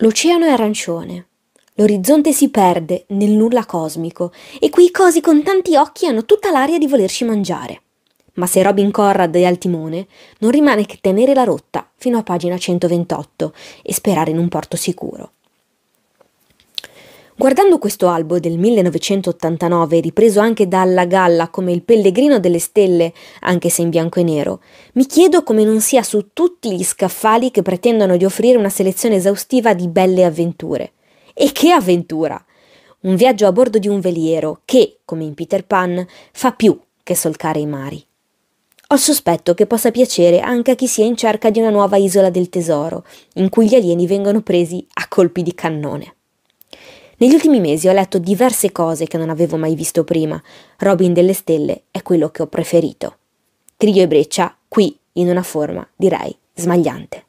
L'oceano è arancione. L'orizzonte si perde nel nulla cosmico e quei cosi con tanti occhi hanno tutta l'aria di volerci mangiare. Ma se Robin Conrad è al timone, non rimane che tenere la rotta fino a pagina 128 e sperare in un porto sicuro. Guardando questo albo del 1989, ripreso anche dalla Galla come il pellegrino delle stelle, anche se in bianco e nero, mi chiedo come non sia su tutti gli scaffali che pretendono di offrire una selezione esaustiva di belle avventure. E che avventura! Un viaggio a bordo di un veliero che, come in Peter Pan, fa più che solcare i mari. Ho il sospetto che possa piacere anche a chi sia in cerca di una nuova isola del tesoro, in cui gli alieni vengono presi a colpi di cannone. Negli ultimi mesi ho letto diverse cose che non avevo mai visto prima. Robin delle Stelle è quello che ho preferito. Trio e Breccia, qui, in una forma, direi, smagliante.